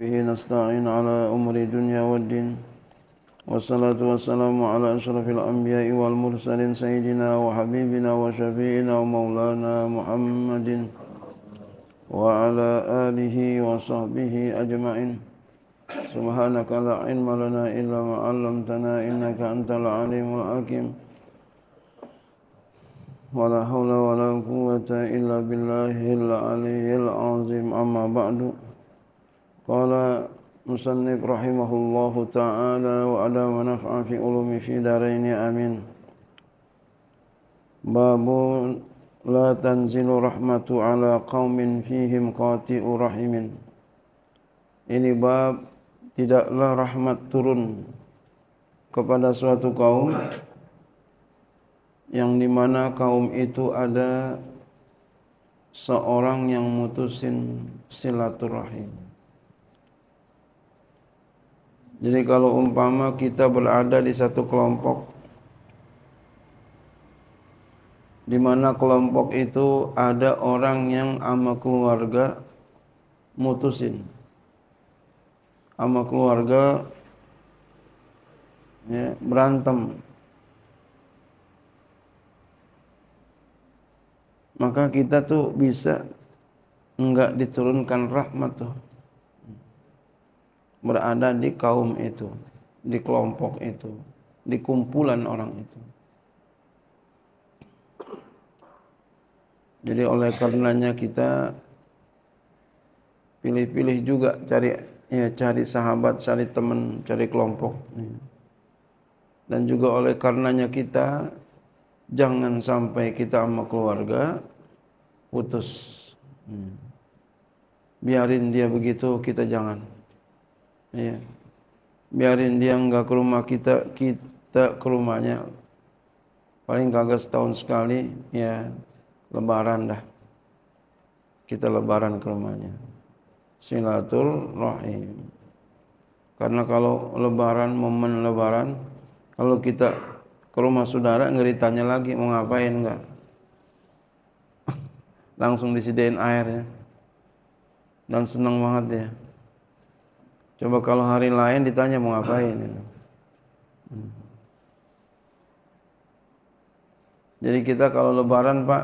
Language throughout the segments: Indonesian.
به نستعين على أمر الدنيا والدين والصلاة والسلام على أشرف الأنبياء والمرسلين سيدنا وحبيبنا وشفيعنا ومولانا محمد وعلى آله وصحبه أجمعين سبحانك لا علم لنا إلا ما علمتنا إنك أنت العليم الحكيم ولا حول ولا قوة إلا بالله العلي العظيم أما بعد قال مصنف رحمه الله تعالى وعلى ونفع في علوم في دارين آمين باب لا تنزل رحمة على قوم فيهم قاتئ رحم ini bab tidaklah rahmat turun kepada suatu kaum yang dimana kaum itu ada seorang yang mutusin silaturahim jadi kalau umpama kita berada di satu kelompok di mana kelompok itu ada orang yang ama keluarga mutusin ama keluarga ya, berantem maka kita tuh bisa enggak diturunkan rahmat tuh berada di kaum itu, di kelompok itu, di kumpulan orang itu. Jadi oleh karenanya kita pilih-pilih juga cari ya cari sahabat, cari teman, cari kelompok. Ya. Dan juga oleh karenanya kita jangan sampai kita sama keluarga putus. Ya. Biarin dia begitu, kita jangan ya. biarin dia enggak ke rumah kita kita ke rumahnya paling kagak setahun sekali ya lebaran dah kita lebaran ke rumahnya silatul karena kalau lebaran momen lebaran kalau kita ke rumah saudara ngeritanya lagi mau ngapain enggak langsung disediain airnya dan senang banget ya Coba kalau hari lain ditanya mau ngapain ini? Gitu. Hmm. Jadi kita kalau lebaran Pak,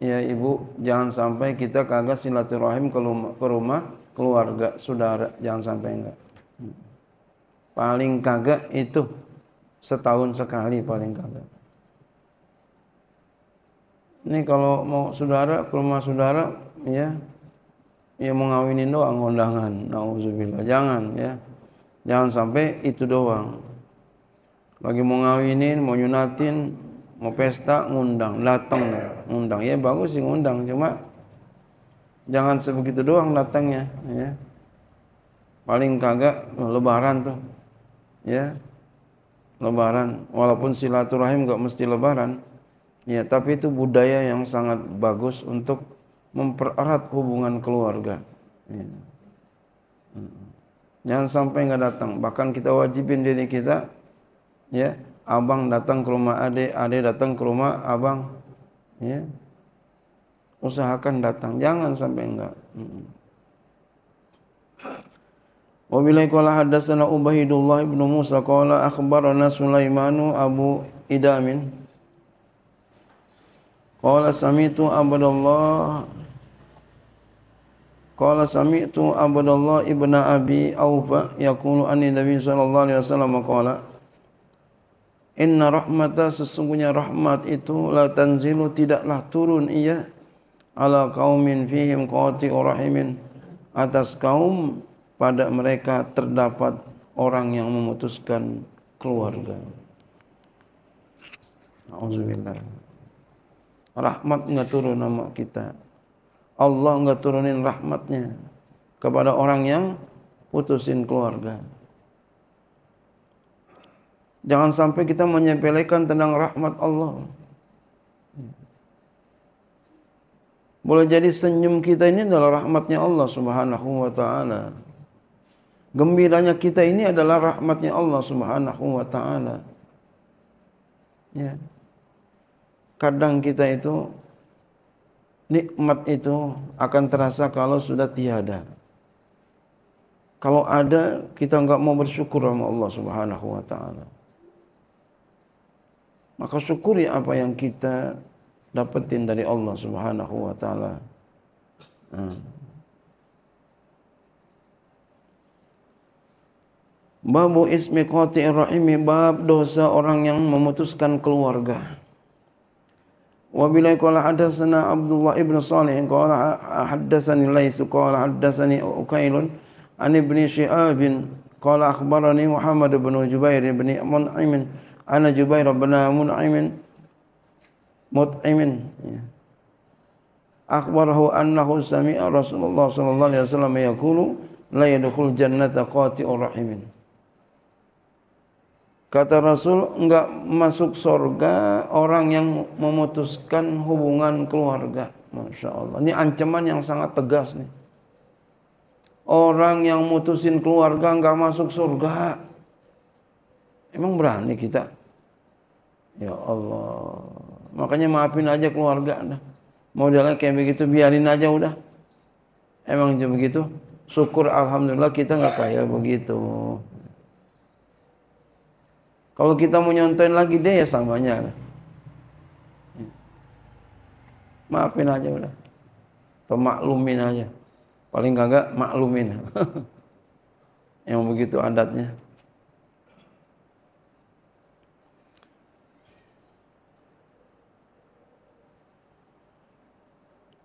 ya Ibu, jangan sampai kita kagak silaturahim ke rumah, ke rumah keluarga, saudara, jangan sampai enggak. Hmm. Paling kagak itu setahun sekali paling kagak. Ini kalau mau saudara ke rumah saudara ya ya mau ngawinin doang undangan nauzubillah jangan ya jangan sampai itu doang lagi mau ngawinin mau nyunatin mau pesta ngundang datang ngundang ya bagus sih ngundang cuma jangan sebegitu doang datangnya ya paling kagak lebaran tuh ya lebaran walaupun silaturahim gak mesti lebaran ya tapi itu budaya yang sangat bagus untuk mempererat hubungan keluarga. Iya. Jangan sampai nggak datang. Bahkan kita wajibin diri kita, ya, abang datang ke rumah adik, adik datang ke rumah abang, ya. Usahakan datang, jangan sampai enggak. Wabillahi qala haddatsana Ubaidullah ibnu Musa qala akhbarana Sulaimanu Abu Idamin Qala samitu Abdullah Qala sami'tu Abdullah ibn Abi Aufa yaqulu anni Nabi sallallahu alaihi wasallam qala Inna rahmata sesungguhnya rahmat itu la tanzilu tidaklah turun ia ala qaumin fihim qati'u rahimin atas kaum pada mereka terdapat orang yang memutuskan keluarga. Alhamdulillah. Rahmat nggak turun nama kita. Allah nggak turunin rahmatnya kepada orang yang putusin keluarga. Jangan sampai kita menyepelekan tentang rahmat Allah. Boleh jadi senyum kita ini adalah rahmatnya Allah Subhanahu wa taala. Gembiranya kita ini adalah rahmatnya Allah Subhanahu wa taala. Ya. Kadang kita itu nikmat itu akan terasa kalau sudah tiada. Kalau ada, kita enggak mau bersyukur sama Allah Subhanahu wa taala. Maka syukuri apa yang kita dapetin dari Allah Subhanahu wa taala. Hmm. Babu ismi bab dosa orang yang memutuskan keluarga. وبلاي قال حدثنا عبد الله ابن صالح قال حدثني ليس قال حدثني أكيل عن ابن شهاب قال أخبرني محمد بن جبير بن منعم أنا جبير بن منعم مطعم أخبره أنه سمع رسول الله صلى الله عليه وسلم يقول لا يدخل جنة قاطع رحم Kata Rasul, enggak masuk sorga orang yang memutuskan hubungan keluarga. Masya Allah. Ini ancaman yang sangat tegas nih. Orang yang mutusin keluarga enggak masuk surga. Emang berani kita? Ya Allah. Makanya maafin aja keluarga. Mau jalan kayak begitu, biarin aja udah. Emang begitu? Syukur Alhamdulillah kita enggak kaya begitu. Kalau kita mau nyontohin lagi deh ya samanya. Maafin aja udah. Atau maklumin aja. Paling kagak maklumin. Yang begitu adatnya.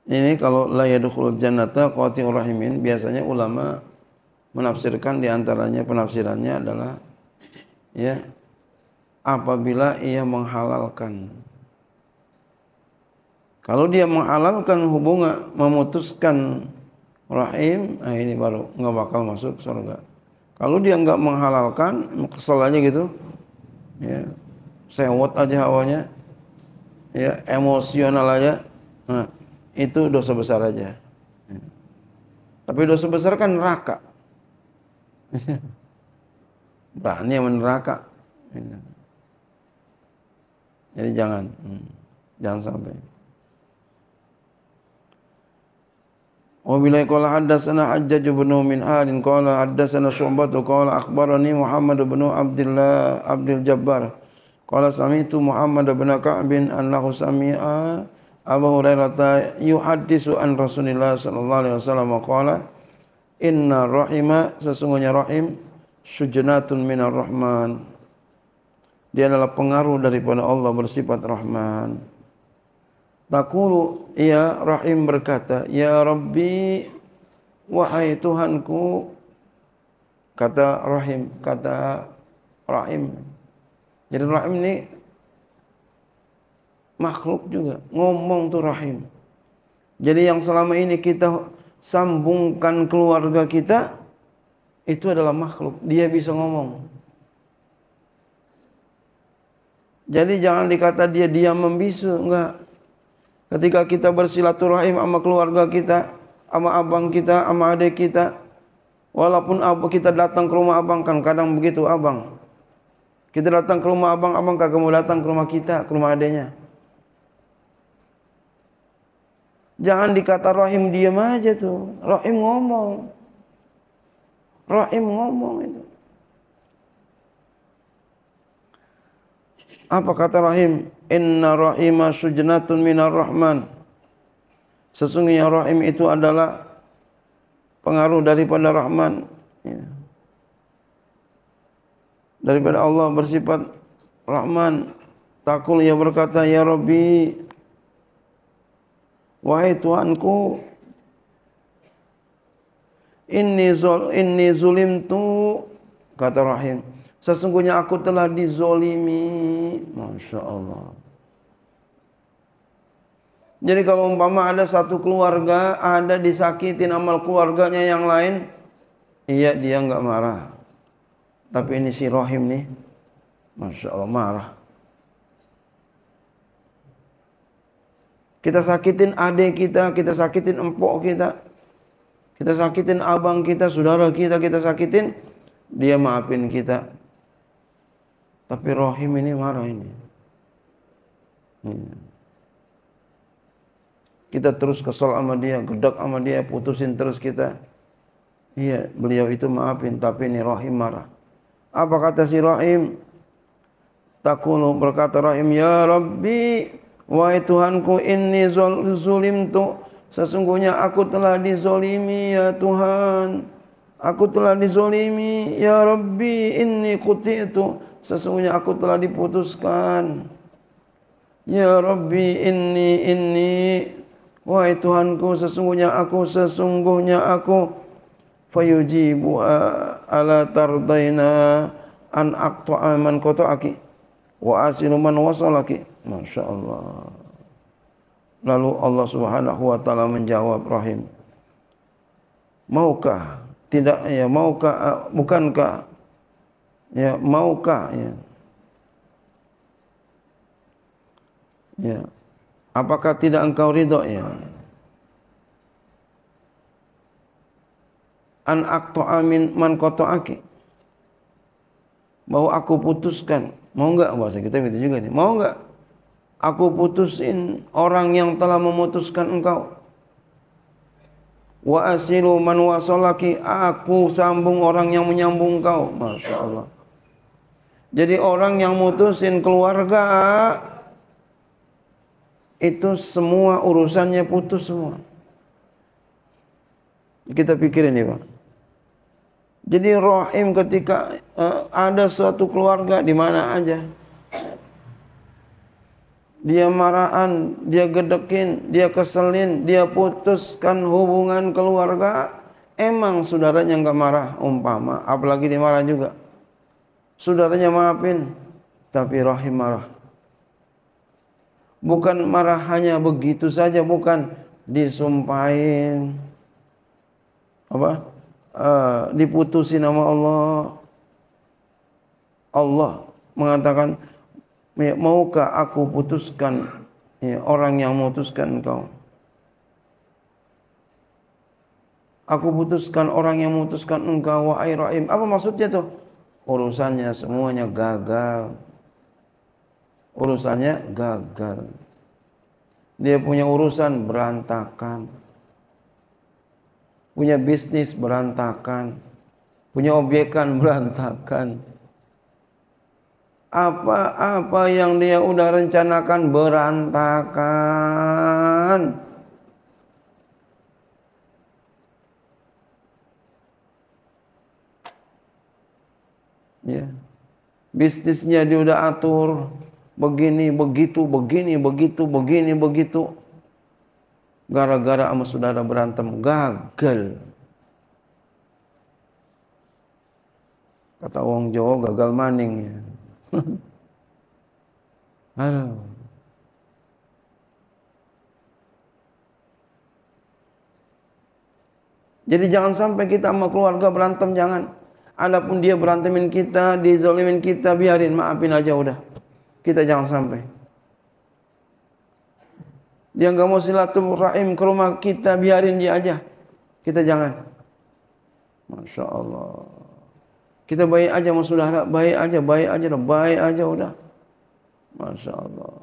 Ini kalau la yadkhulul jannata qati'ur rahimin biasanya ulama menafsirkan diantaranya penafsirannya adalah ya apabila ia menghalalkan. Kalau dia menghalalkan hubungan, memutuskan rahim, nah ini baru nggak bakal masuk surga. Kalau dia nggak menghalalkan, kesel aja gitu, ya sewot aja hawanya, ya emosional aja, nah, itu dosa besar aja. Tapi dosa besar kan neraka. Berani meneraka. Jadi jangan, hmm. jangan sampai. Wabilai kala hadasana hajjaj bin min alin kala hadasana syubat kala akhbarani Muhammad bin Abdullah Abdul Jabbar kala sami tu Muhammad bin Ka'ab bin Allahu sami'a Abu Hurairah yuhaddisu an Rasulillah sallallahu alaihi wasallam qala inna rahima sesungguhnya rahim sujanatun minar rahman Dia adalah pengaruh daripada Allah bersifat Rahman. Takulu ya Rahim berkata, Ya Rabbi, wahai Tuhanku, kata Rahim, kata Rahim. Jadi Rahim ini makhluk juga, ngomong tuh Rahim. Jadi yang selama ini kita sambungkan keluarga kita itu adalah makhluk, dia bisa ngomong. Jadi jangan dikata dia diam membisu, enggak. Ketika kita bersilaturahim sama keluarga kita, sama abang kita, sama adik kita, walaupun kita datang ke rumah abang kan kadang begitu abang. Kita datang ke rumah abang, abang kagak mau datang ke rumah kita, ke rumah adiknya. Jangan dikata rahim diam aja tuh. Rahim ngomong. Rahim ngomong itu. Apa kata rahim? Inna rahima sujnatun minar rahman. Sesungguhnya rahim itu adalah pengaruh daripada rahman. Ya. Daripada Allah bersifat rahman. Takul ia berkata, Ya Rabbi, Wahai Tuhanku, Inni, zul, inni zulimtu, kata Rahim, Sesungguhnya aku telah dizolimi. Masya Allah. Jadi kalau umpama ada satu keluarga, ada disakitin amal keluarganya yang lain, iya dia nggak marah. Tapi ini si Rohim nih, Masya Allah marah. Kita sakitin adik kita, kita sakitin empok kita, kita sakitin abang kita, saudara kita, kita sakitin, dia maafin kita. Tapi rohim ini marah ini. Hmm. Kita terus kesal sama dia, gedak sama dia, putusin terus kita. Iya, beliau itu maafin, tapi ini rohim marah. Apa kata si Rahim? Takunu berkata rohim Ya Rabbi, wahai Tuhanku, ini tuh Sesungguhnya aku telah dizolimi ya Tuhan. Aku telah dizolimi, ya Rabbi, ini kuti itu. Sesungguhnya aku telah diputuskan. Ya Rabbi, ini, ini. Wahai Tuhanku, sesungguhnya aku, sesungguhnya aku. Fayujibu ala tardaina an aqtu'a man qata'aki wa asilu man wasalaki. Masya Allah. Lalu Allah subhanahu wa ta'ala menjawab Rahim. Maukah tidak ya maukah ah, bukankah ya maukah ya ya apakah tidak engkau ridho ya an akto amin man koto aki bahwa aku putuskan mau enggak bahasa kita begitu juga nih mau enggak aku putusin orang yang telah memutuskan engkau wa asilu man wasolaki aku sambung orang yang menyambung kau Masya Allah jadi orang yang mutusin keluarga itu semua urusannya putus semua kita pikirin ya Pak jadi rahim ketika uh, ada suatu keluarga di mana aja dia marahan, dia gedekin, dia keselin, dia putuskan hubungan keluarga, emang saudaranya nggak marah umpama, apalagi dimarah juga. Saudaranya maafin, tapi rahim marah. Bukan marah hanya begitu saja, bukan disumpahin, apa, uh, diputusin nama Allah. Allah mengatakan, ya, maukah aku putuskan ya, orang yang memutuskan engkau aku putuskan orang yang memutuskan engkau wa airaim apa maksudnya tuh urusannya semuanya gagal urusannya gagal dia punya urusan berantakan punya bisnis berantakan punya objekan berantakan apa-apa yang dia udah rencanakan berantakan. Ya. Bisnisnya dia udah atur begini begitu begini begitu begini begitu. Gara-gara sama saudara berantem gagal. Kata wong Jawa gagal maning ya. Aduh. Jadi jangan sampai kita sama keluarga berantem jangan. Adapun dia berantemin kita, dizolimin kita, biarin maafin aja udah. Kita jangan sampai. Dia nggak mau silaturahim ke rumah kita, biarin dia aja. Kita jangan. Masya Allah. Kita baik aja sama saudara, baik aja, baik aja, dah, baik aja udah. Masya Allah.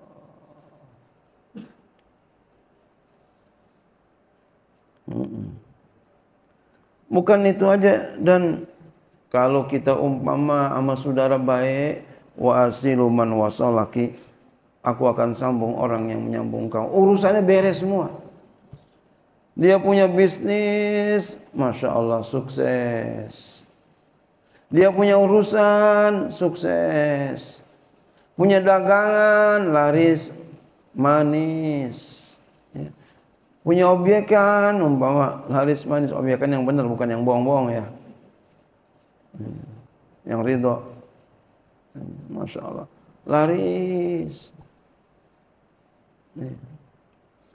Hmm. Bukan itu aja dan kalau kita umpama sama saudara baik wa asilu man wasalaki aku akan sambung orang yang menyambung kau. Urusannya beres semua. Dia punya bisnis, masya Allah sukses. Dia punya urusan sukses. Punya dagangan laris manis. Ya. Punya obyekan umpama laris manis obyekan yang benar bukan yang bohong-bohong ya. Hmm. Yang ridho. Masya Allah. Laris.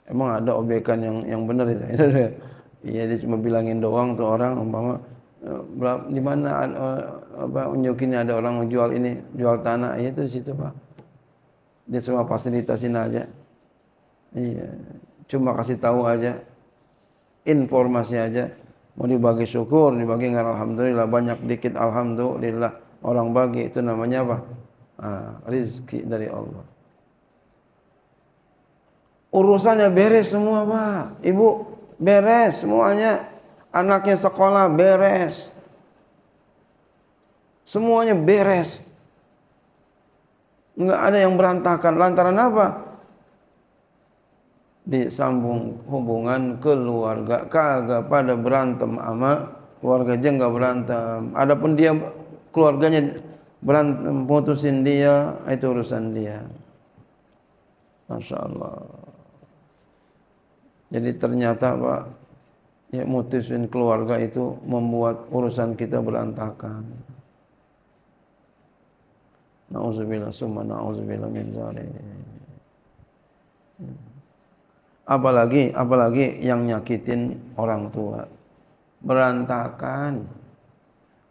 Emang ada obyekan yang yang benar itu? Iya dia cuma bilangin doang tuh orang umpama di mana eh, apa unjukin ada orang jual ini jual tanah ya itu situ pak dia semua fasilitasin aja iya cuma kasih tahu aja informasi aja mau dibagi syukur dibagi nggak alhamdulillah banyak dikit alhamdulillah orang bagi itu namanya apa ah, rizki dari Allah urusannya beres semua pak ibu beres semuanya anaknya sekolah beres. Semuanya beres. Enggak ada yang berantakan. Lantaran apa? Disambung hubungan keluarga. Kagak pada berantem ama keluarga aja enggak berantem. Adapun dia keluarganya berantem putusin dia itu urusan dia. Masya Allah. Jadi ternyata Pak ya mutusin keluarga itu membuat urusan kita berantakan. Nauzubillah summa nauzubillah min zalim. Apalagi apalagi yang nyakitin orang tua. Berantakan.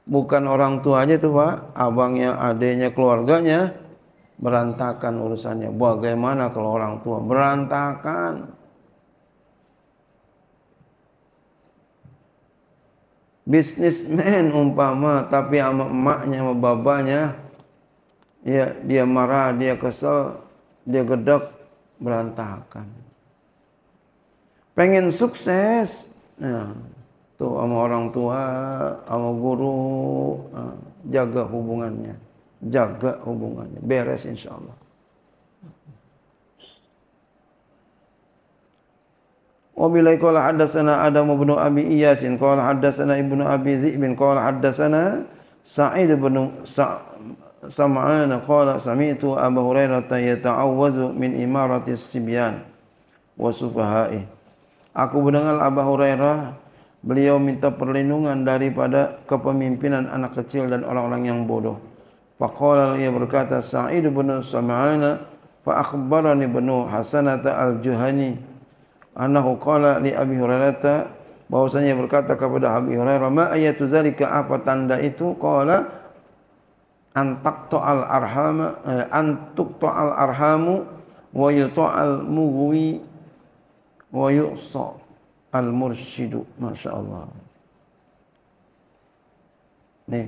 Bukan orang tuanya tuh Pak, abangnya, adiknya, keluarganya berantakan urusannya. Bagaimana kalau orang tua berantakan? bisnismen umpama tapi sama emaknya sama babanya ya dia marah dia kesel dia gedek berantakan pengen sukses nah tuh sama orang tua sama guru nah, jaga hubungannya jaga hubungannya beres insyaallah Wabilai kala hadasana Adam bin Abi Iyasin. Kala hadasana ibnu Abi zikbin Kala hadasana Sa'id bin Sa Sam'ana. Kala samitu Abu Hurairah tayata'awwazu min imaratis sibyan. Wasufahai. Aku mendengar Abu Hurairah. Beliau minta perlindungan daripada kepemimpinan anak kecil dan orang-orang yang bodoh. Faqala ia berkata Sa'id bin Sam'ana. Fa'akhbarani bin Hasanata al-Juhani. Al-Juhani. annahu qala li Abi Hurairah bahwasanya berkata kepada Abi Hurairah ma ayatu zalika apa tanda itu qala antak to'al arhama eh, antuk al arhamu wa al mughwi wa yu'sa al mursyidu Masya Allah nih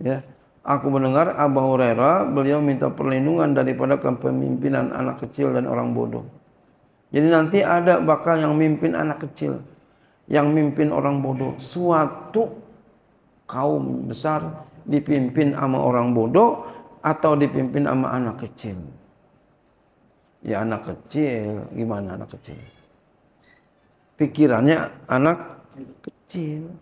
ya Aku mendengar Abu Hurairah beliau minta perlindungan daripada kepemimpinan anak kecil dan orang bodoh. Jadi nanti ada bakal yang mimpin anak kecil, yang mimpin orang bodoh. Suatu kaum besar dipimpin sama orang bodoh atau dipimpin sama anak kecil. Ya anak kecil, gimana anak kecil? Pikirannya anak kecil.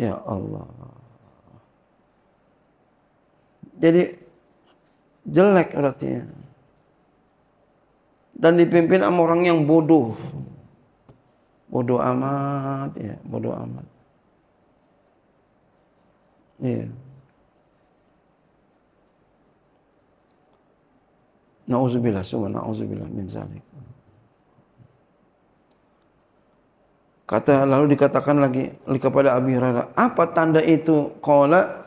Ya Allah. Jadi Jelek artinya. Dan dipimpin sama orang yang bodoh. Bodoh amat ya, bodoh amat. Iya. Nauzubillah, semua nauzubillah min zalik. Kata lalu dikatakan lagi kepada Abi Hurairah, apa tanda itu? Qala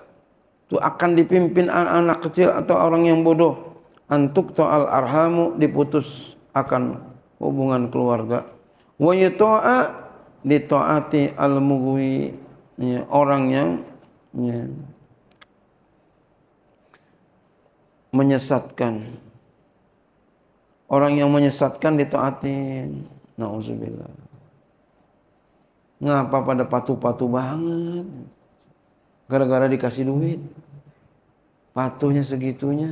itu akan dipimpin anak-anak kecil atau orang yang bodoh antuk to'al arhamu diputus akan hubungan keluarga wa yuto'a dito'ati al mugwi ya, orang yang ya, menyesatkan orang yang menyesatkan ditaatin nauzubillah ngapa pada patuh-patuh banget gara-gara dikasih duit patuhnya segitunya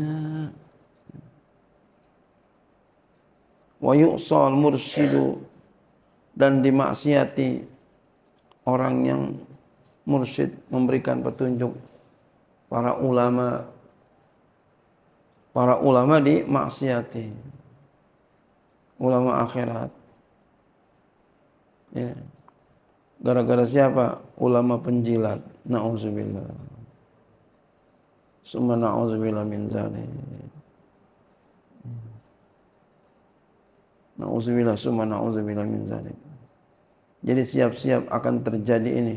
wa yu'sal mursidu dan dimaksiati orang yang mursid memberikan petunjuk para ulama para ulama dimaksiati ulama akhirat ya yeah. Gara-gara siapa? Ulama penjilat. Nauzubillah. Summa nauzubillah min zalim. Nauzubillah summa nauzubillah min zalim. Jadi siap-siap akan terjadi ini.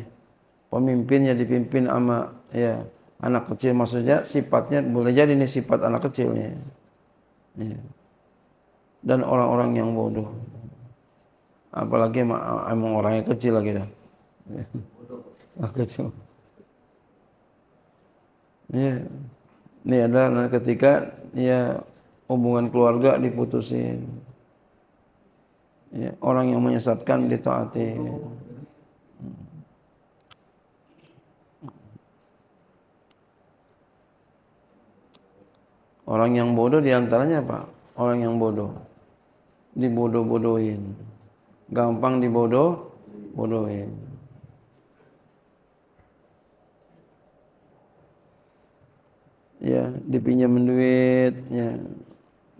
Pemimpinnya dipimpin sama ya anak kecil maksudnya sifatnya boleh jadi ini sifat anak kecilnya. Ya. Dan orang-orang yang bodoh. Apalagi emang orangnya kecil lagi dah. Kecil. Ya. Ini adalah ketika ya hubungan keluarga diputusin. Ya, orang yang menyesatkan ditaati. Orang yang bodoh diantaranya apa? Orang yang bodoh. Dibodoh-bodohin. Gampang dibodoh-bodohin. ya dipinjam duit ya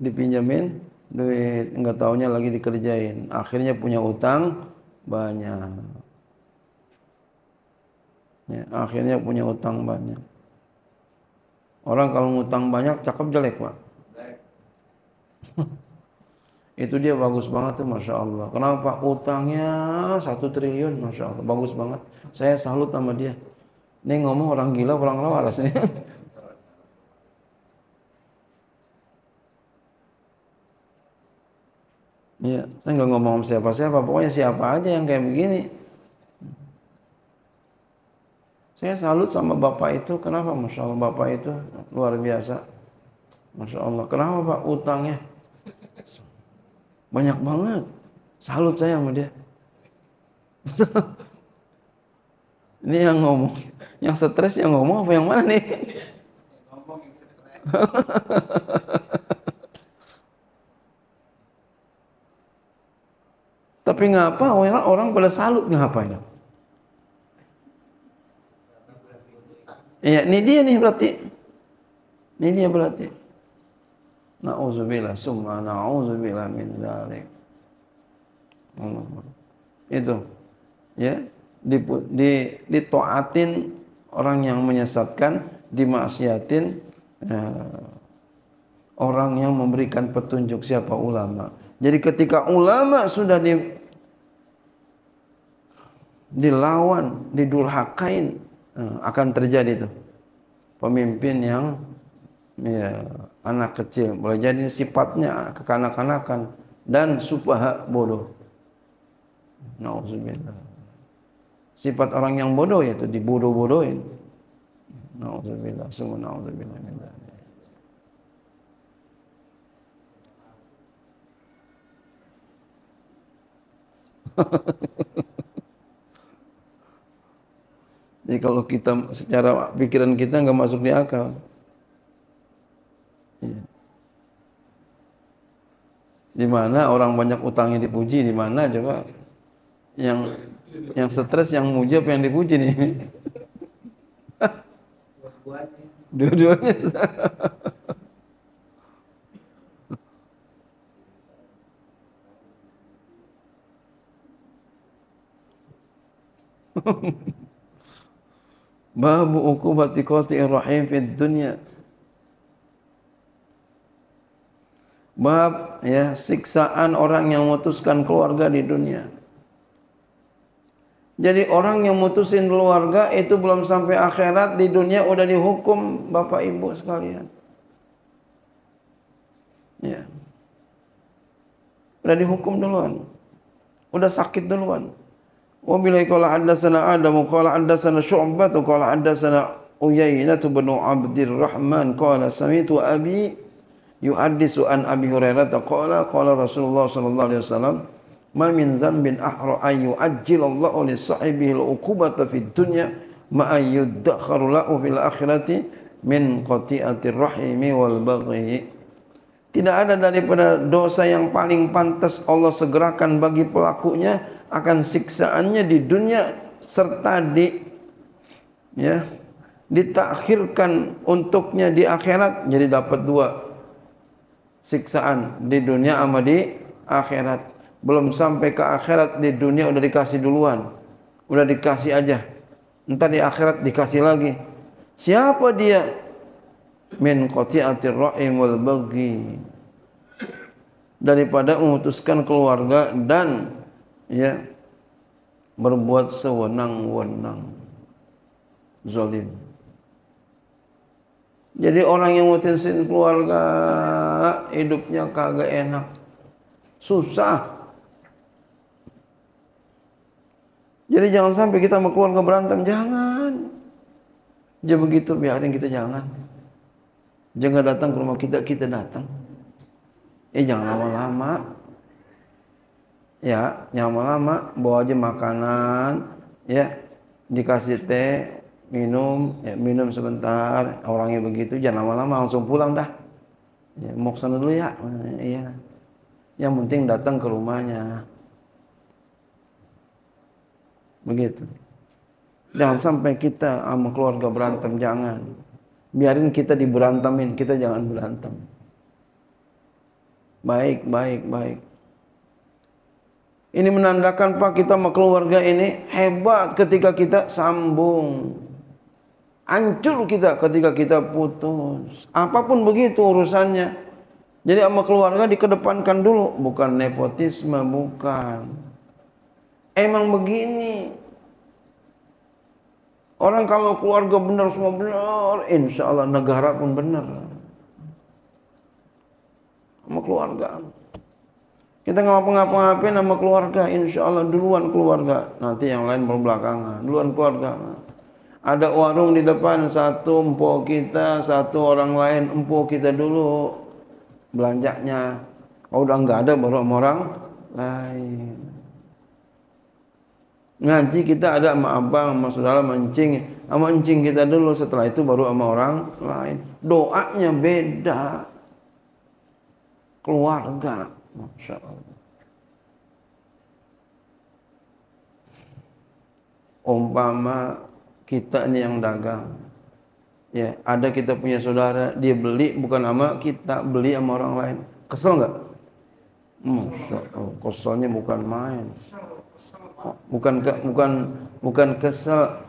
dipinjamin duit nggak taunya lagi dikerjain akhirnya punya utang banyak ya, akhirnya punya utang banyak orang kalau ngutang banyak cakep jelek pak itu dia bagus banget tuh masya Allah kenapa utangnya satu triliun masya Allah bagus banget saya salut sama dia ini ngomong orang gila orang lawas nih Ya, saya kan nggak ngomong sama siapa-siapa, pokoknya siapa aja yang kayak begini. Saya salut sama bapak itu, kenapa? Masya Allah bapak itu luar biasa. Masya Allah, kenapa pak utangnya? Banyak banget. Salut saya sama dia. Ini yang ngomong, yang stres yang ngomong apa yang mana nih? Tapi ngapa orang, orang pada salut ngapain? Iya, ini dia nih berarti. Ini dia berarti. Nauzubillah summa nauzubillah min dzalik. Itu. Ya, di, di ditoatin orang yang menyesatkan, dimaksiatin ya, orang yang memberikan petunjuk siapa ulama jadi ketika ulama sudah di dilawan, didurhakain eh, akan terjadi itu pemimpin yang ya, anak kecil boleh jadi sifatnya kekanak-kanakan dan supaha bodoh. Nauzubillah. Sifat orang yang bodoh yaitu dibodoh-bodohin. Nauzubillah, sungguh nauzubillah. Jadi kalau kita secara pikiran kita nggak masuk di akal. Ya. Di mana orang banyak utangnya dipuji, di mana coba yang yang stres, yang mujab, yang dipuji nih. Ya. Dua-duanya. Babu ukubati qati'ir rahim fid dunya. Bab ya siksaan orang yang memutuskan keluarga di dunia. Jadi orang yang mutusin keluarga itu belum sampai akhirat di dunia udah dihukum Bapak Ibu sekalian. Ya. Udah dihukum duluan. Udah sakit duluan. وبالله قال حدثنا آدم قال حدثنا شعبة قال حدثنا أيينة بن عبد الرحمن قال سمعت أبي يحدث عن أبي هريرة قال قال رسول الله صلى الله عليه وسلم ما من ذنب أحرى أن يؤجل الله لصاحبه العقوبة في الدنيا ما أن يدخر له في الآخرة من قطيئة الرحم والبغي Tidak ada daripada dosa yang paling pantas Allah segerakan bagi pelakunya akan siksaannya di dunia serta di ya ditakhirkan untuknya di akhirat jadi dapat dua siksaan di dunia sama di akhirat belum sampai ke akhirat di dunia udah dikasih duluan udah dikasih aja entar di akhirat dikasih lagi siapa dia min qati'atir ra'im wal baghi daripada memutuskan keluarga dan ya berbuat sewenang-wenang zalim jadi orang yang mutusin keluarga hidupnya kagak enak susah jadi jangan sampai kita mau keluarga berantem jangan jadi ya begitu biarin kita jangan Jangan datang ke rumah kita, kita datang. Eh jangan lama-lama. Ya, jangan lama-lama. Bawa aja makanan. Ya, dikasih teh, minum, ya, minum sebentar. Orangnya begitu, jangan lama-lama. Langsung pulang dah. Ya, mau kesana dulu ya. Iya. Yang penting datang ke rumahnya. Begitu. Jangan sampai kita sama keluarga berantem, jangan biarin kita diberantemin kita jangan berantem baik baik baik ini menandakan pak kita sama keluarga ini hebat ketika kita sambung hancur kita ketika kita putus apapun begitu urusannya jadi sama keluarga dikedepankan dulu bukan nepotisme bukan emang begini Orang kalau keluarga benar semua benar, insya Allah negara pun benar. Sama keluarga. Kita nggak ngapa-ngapain nama keluarga, insya Allah duluan keluarga. Nanti yang lain baru belakangan, duluan keluarga. Ada warung di depan, satu empok kita, satu orang lain, empok kita dulu belanjanya. Kalau oh, udah nggak ada baru sama orang lain ngaji kita ada sama abang sama saudara mancing sama encing kita dulu setelah itu baru sama orang lain doanya beda keluarga Masya Allah umpama kita ini yang dagang ya ada kita punya saudara dia beli bukan sama kita beli sama orang lain kesel nggak Masya Allah keselnya bukan main bukan ke, bukan bukan kesel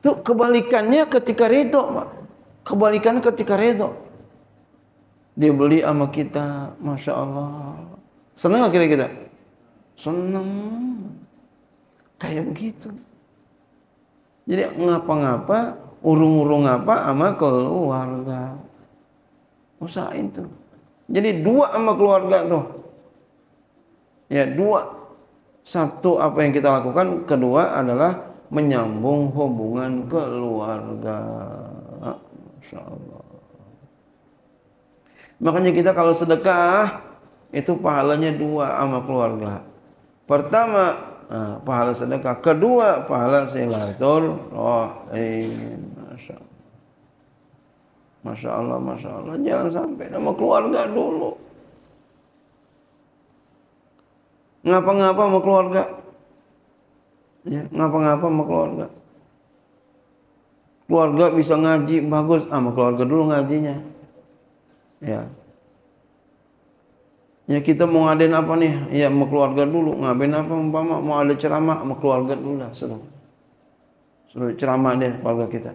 tuh kebalikannya ketika ridho kebalikannya kebalikan ketika ridho dia beli sama kita masya Allah seneng gak kira kita seneng kayak begitu jadi ngapa-ngapa urung-urung apa sama keluarga usahain tuh jadi dua sama keluarga tuh. Ya dua. Satu apa yang kita lakukan, kedua adalah menyambung hubungan keluarga. Ah, Masya Makanya kita kalau sedekah itu pahalanya dua sama keluarga. Pertama ah, pahala sedekah, kedua pahala silaturahim. Masya Masya Allah, Masya Allah. Jangan sampai sama keluarga dulu. Ngapa-ngapa sama keluarga. Ya, ngapa-ngapa sama keluarga. Keluarga bisa ngaji, bagus. Ah, keluarga dulu ngajinya. Ya. Ya kita mau ngadain apa nih? Ya sama keluarga dulu. ngapain apa umpama mau ada ceramah sama keluarga dulu lah. Suruh. Suruh ceramah deh keluarga kita.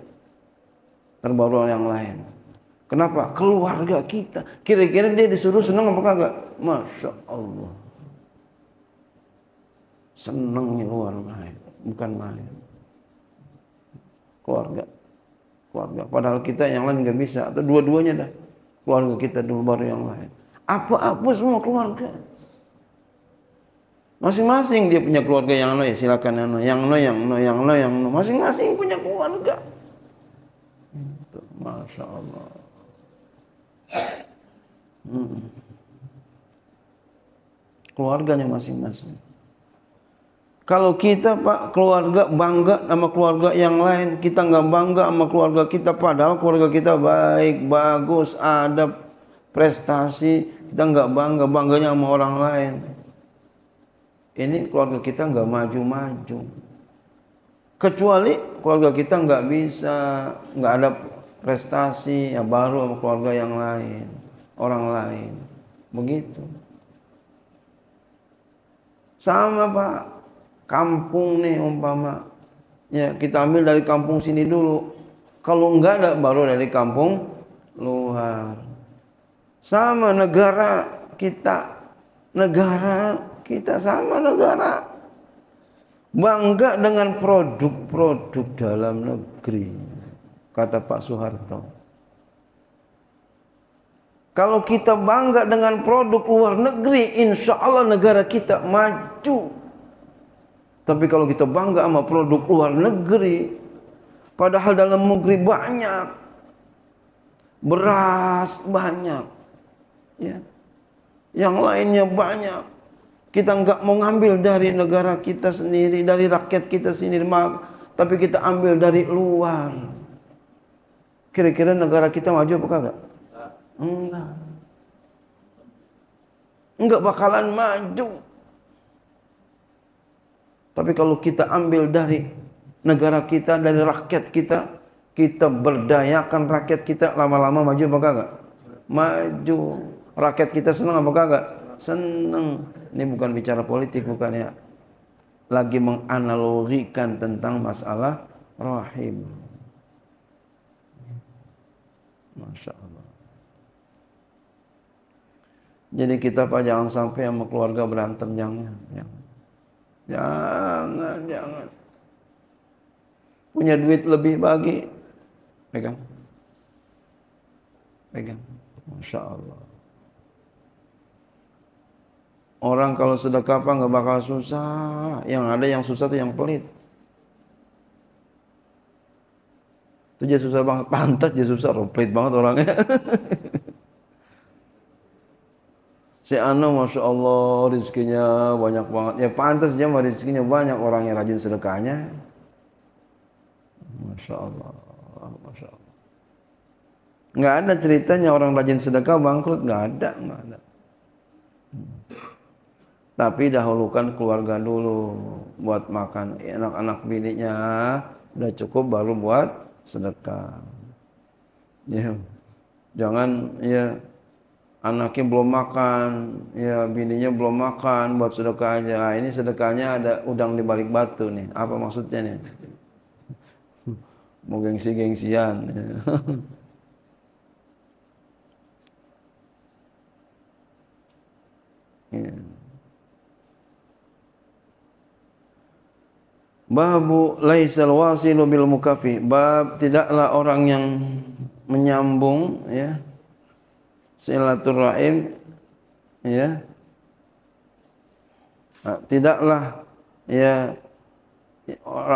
Terbaru yang lain. Kenapa? Keluarga kita. Kira-kira dia disuruh senang apa kagak? Masya Allah. Senangnya luar main, bukan main. Keluarga. Keluarga. Padahal kita yang lain nggak bisa. Atau dua-duanya dah. Keluarga kita dulu baru yang lain. Apa-apa semua keluarga. Masing-masing dia punya keluarga yang lain. Ya, silakan yang lain, yang lain, yang lain, yang lain. yang lo. Masing-masing punya keluarga. Masya Allah. Hmm. Keluarganya masing-masing. Kalau kita pak keluarga bangga sama keluarga yang lain, kita nggak bangga sama keluarga kita. Padahal keluarga kita baik, bagus, ada prestasi. Kita nggak bangga bangganya sama orang lain. Ini keluarga kita nggak maju-maju. Kecuali keluarga kita nggak bisa, nggak ada prestasi yang baru sama keluarga yang lain orang lain begitu sama pak kampung nih umpama ya kita ambil dari kampung sini dulu kalau enggak ada baru dari kampung luar sama negara kita negara kita sama negara bangga dengan produk-produk dalam negeri kata Pak Soeharto. Kalau kita bangga dengan produk luar negeri, insya Allah negara kita maju. Tapi kalau kita bangga sama produk luar negeri, padahal dalam negeri banyak, beras banyak, ya. yang lainnya banyak. Kita nggak mau ngambil dari negara kita sendiri, dari rakyat kita sendiri, tapi kita ambil dari luar. Kira-kira negara kita maju apa kagak? Enggak. Enggak bakalan maju. Tapi kalau kita ambil dari negara kita, dari rakyat kita, kita berdayakan rakyat kita lama-lama maju apa kagak? Maju. Rakyat kita senang apa kagak? Senang. Ini bukan bicara politik bukan ya. Lagi menganalogikan tentang masalah rahim. Masya Allah. Jadi kita Pak jangan sampai sama keluarga berantem jangan, jangan. Jangan, jangan. Punya duit lebih bagi. Pegang. Pegang. Masya Allah. Orang kalau sedekah apa nggak bakal susah. Yang ada yang susah tuh yang pelit. Itu dia susah banget. Pantas dia susah, pelit banget orangnya. si Anu Masya Allah rizkinya banyak banget. Ya pantas dia mah banyak orang yang rajin sedekahnya. Masya Allah. Masya Allah. Nggak ada ceritanya orang rajin sedekah bangkrut. Nggak ada. Nggak ada. Tapi dahulukan keluarga dulu buat makan anak-anak bininya udah cukup baru buat sedekah. Ya. Jangan ya anaknya belum makan, ya bininya belum makan buat sedekah aja. Nah, ini sedekahnya ada udang di balik batu nih. Apa maksudnya nih? Mau gengsi-gengsian. Ya. yeah. Babu laisal wasilu bil mukafi. Bab tidaklah orang yang menyambung ya silaturahim ya ah, tidaklah ya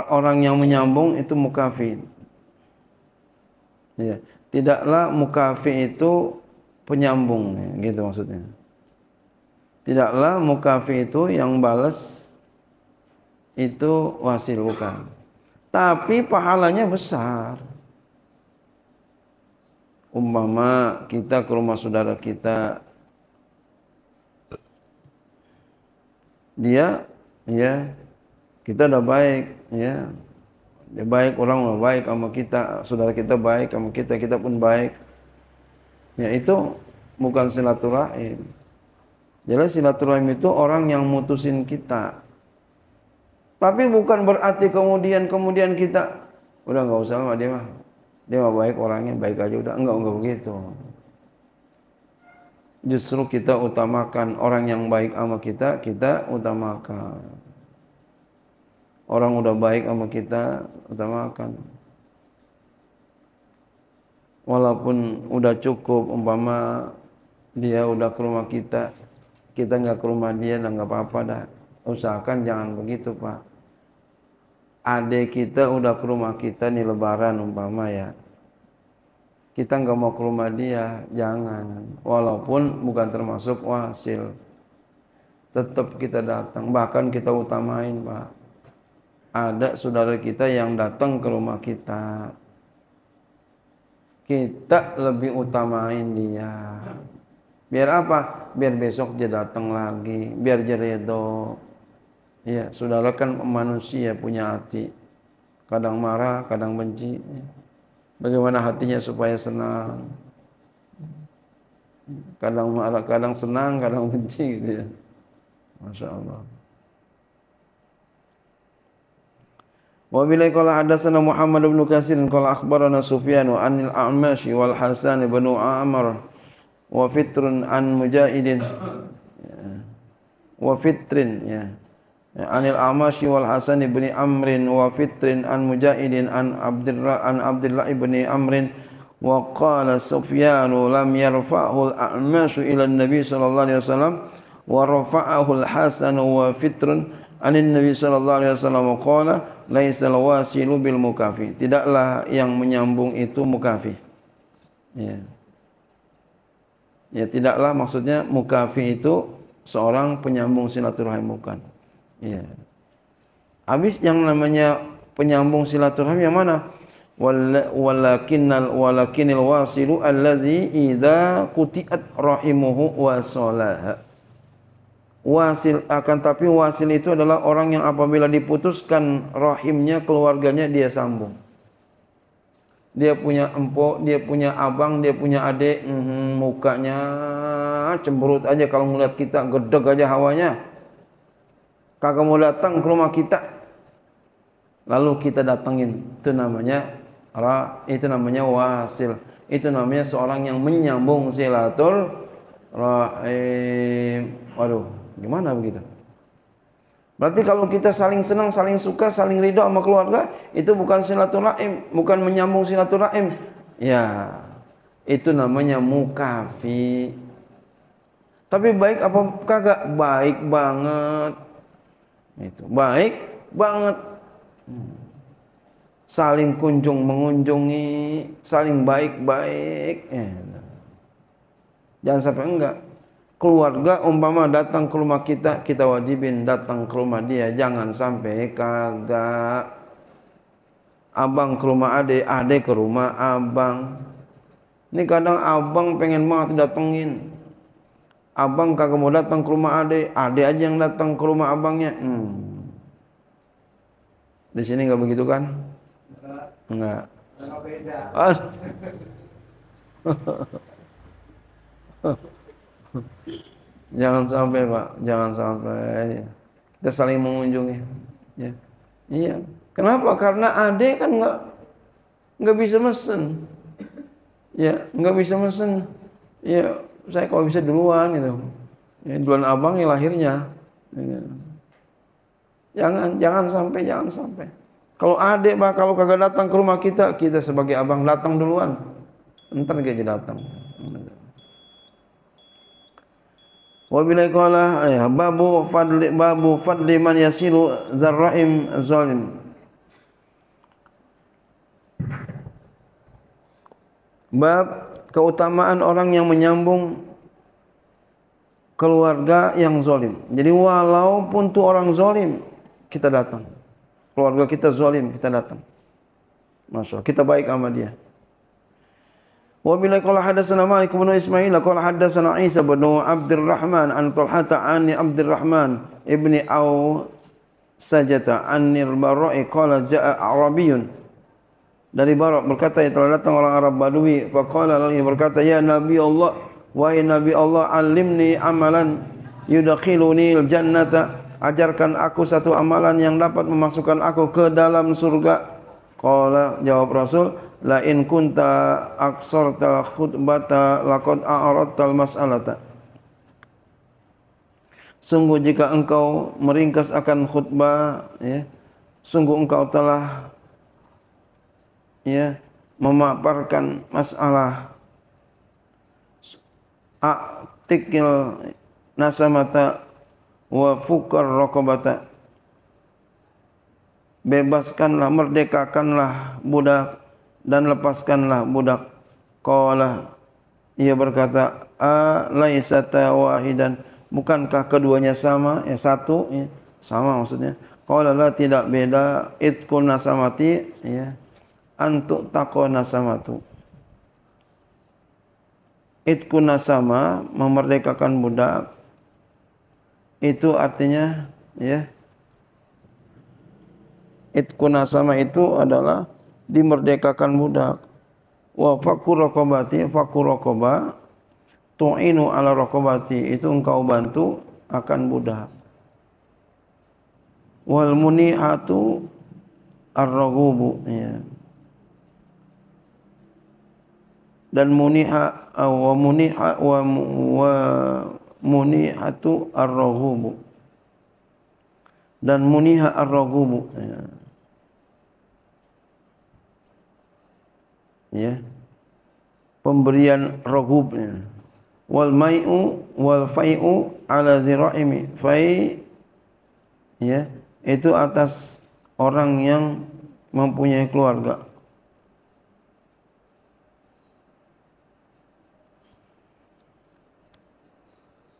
orang yang menyambung itu mukafi. Ya, tidaklah mukafi itu penyambung ya, gitu maksudnya. Tidaklah mukafi itu yang balas itu bukan. Tapi pahalanya besar. Umpama kita ke rumah saudara kita dia ya kita udah baik ya dia baik orang udah baik sama kita saudara kita baik sama kita kita pun baik ya itu bukan silaturahim jelas silaturahim itu orang yang mutusin kita tapi bukan berarti kemudian kemudian kita udah nggak usah sama dia mah. Dia mah baik orangnya baik aja udah enggak enggak begitu. Justru kita utamakan orang yang baik sama kita, kita utamakan. Orang udah baik sama kita, utamakan. Walaupun udah cukup umpama dia udah ke rumah kita, kita nggak ke rumah dia nggak apa-apa dah usahakan jangan begitu pak adik kita udah ke rumah kita nih lebaran umpama ya kita nggak mau ke rumah dia jangan walaupun bukan termasuk wasil tetap kita datang bahkan kita utamain pak ada saudara kita yang datang ke rumah kita kita lebih utamain dia biar apa biar besok dia datang lagi biar dia redo Ya, saudara kan manusia punya hati. Kadang marah, kadang benci. Bagaimana hatinya supaya senang? Kadang marah, kadang senang, kadang benci. Gitu ya. Masya Allah. Wa bilai qala hadatsana Muhammad ibn Katsir qala akhbarana Sufyan wa anil A'mash wal Hasan ibn Amr wa fitrun an Mujahidin ya. wa fitrin ya yeah. Anil Amashi wal Hasan ibni Amrin wa Fitrin an Mujahidin an Abdurrah an Abdullah ibni Amrin wa qala Sufyan lam yarfa'hu al-A'mash ila nabi sallallahu alaihi wasallam wa rafa'ahu al-Hasan wa Fitrun an Nabi sallallahu alaihi wasallam qala laisal wasilu bil mukafi tidaklah yang menyambung itu mukafi ya ya tidaklah maksudnya mukafi itu seorang penyambung silaturahim bukan Ya. Habis yang namanya penyambung silaturahmi yang mana? Walakinnal walakinil wasilu allazi idza qutiat rahimuhu wasalaha. Wasil akan tapi wasil itu adalah orang yang apabila diputuskan rahimnya keluarganya dia sambung. Dia punya empok, dia punya abang, dia punya adik, mm, mukanya cemberut aja kalau melihat kita, gedeg aja hawanya kakak mau datang ke rumah kita lalu kita datangin itu namanya ra itu namanya wasil itu namanya seorang yang menyambung silatul rahim waduh gimana begitu berarti kalau kita saling senang saling suka saling ridho sama keluarga itu bukan silaturahim bukan menyambung silaturahim ya itu namanya mukafi tapi baik apa kagak baik banget itu baik banget saling kunjung mengunjungi saling baik-baik eh, nah. jangan sampai enggak keluarga umpama datang ke rumah kita kita wajibin datang ke rumah dia jangan sampai kagak abang ke rumah adik adik ke rumah abang ini kadang abang pengen banget datengin abang kagak mau datang ke rumah ade, ade aja yang datang ke rumah abangnya. Hmm. Di sini nggak begitu kan? Enggak. Enggak jangan sampai pak, jangan sampai kita saling mengunjungi. Ya, iya. Kenapa? Karena ade kan nggak nggak bisa mesen. Ya, nggak bisa mesen. Ya, saya kalau bisa duluan gitu. Ya, duluan abang yang lahirnya. Gitu. Jangan jangan sampai jangan sampai. Kalau adik mah kalau kagak datang ke rumah kita, kita sebagai abang datang duluan. Entar dia datang. Wa bila qala ya babu fadli babu fadli man yasilu zarrahim zalim. Bab keutamaan orang yang menyambung keluarga yang zolim. Jadi walaupun tu orang zolim kita datang. Keluarga kita zolim kita datang. Masya kita baik sama dia. Wa bila qala hadatsana Malik bin Ismail ada hadatsana Isa bin Abdurrahman an Ani Abdul Rahman ibni Au sajata an Nirmarai qala jaa Arabiyyun dari Barak berkata yang telah datang orang Arab Badui faqala lahu berkata ya nabi Allah wa nabi Allah alimni amalan yudkhiluni aljannata ajarkan aku satu amalan yang dapat memasukkan aku ke dalam surga qala jawab rasul la in kunta aqsarta khutbata laqad a'radta almas'alata sungguh jika engkau meringkas akan khutbah ya sungguh engkau telah ya memaparkan masalah artikel nasamata wa fukar rokobata bebaskanlah merdekakanlah budak dan lepaskanlah budak qala ia berkata a laisata wahidan bukankah keduanya sama ya satu ya, sama maksudnya qala la tidak beda itkun nasamati ya antuk takwa nasamatu. Itku nasama memerdekakan budak itu artinya ya itku nasama itu adalah dimerdekakan budak wa fakur rokobati fakur rokoba tu'inu ala rokobati itu engkau bantu akan budak wal muni'atu ar-raghubu ya dan muniha ah, wa muniha wa wa munihatu ar-raghub dan muniha ar-raghub ya. ya pemberian raghub ya. wal mai'u wal fai'u ala zira'imi fai ya itu atas orang yang mempunyai keluarga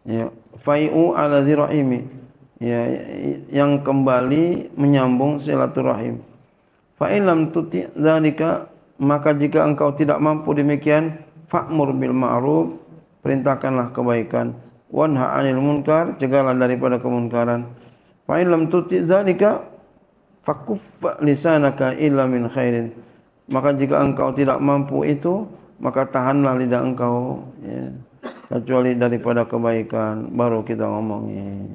ya fai'u ala dhirahimi ya yang kembali menyambung silaturahim fa lam tuti zalika maka jika engkau tidak mampu demikian fa'mur bil ma'ruf perintahkanlah kebaikan wanha 'anil munkar cegahlah daripada kemunkaran fa lam tuti zalika fakuff lisanaka illa min khairin maka jika engkau tidak mampu itu maka tahanlah lidah engkau ya kecuali daripada kebaikan baru kita ngomongin.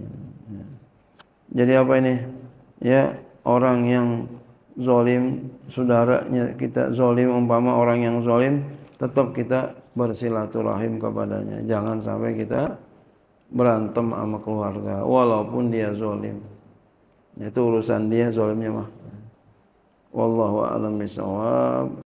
Jadi apa ini? Ya, orang yang zolim saudaranya kita zolim umpama orang yang zolim tetap kita bersilaturahim kepadanya. Jangan sampai kita berantem sama keluarga walaupun dia zolim. Itu urusan dia zolimnya mah. Wallahu a'lam bishawab.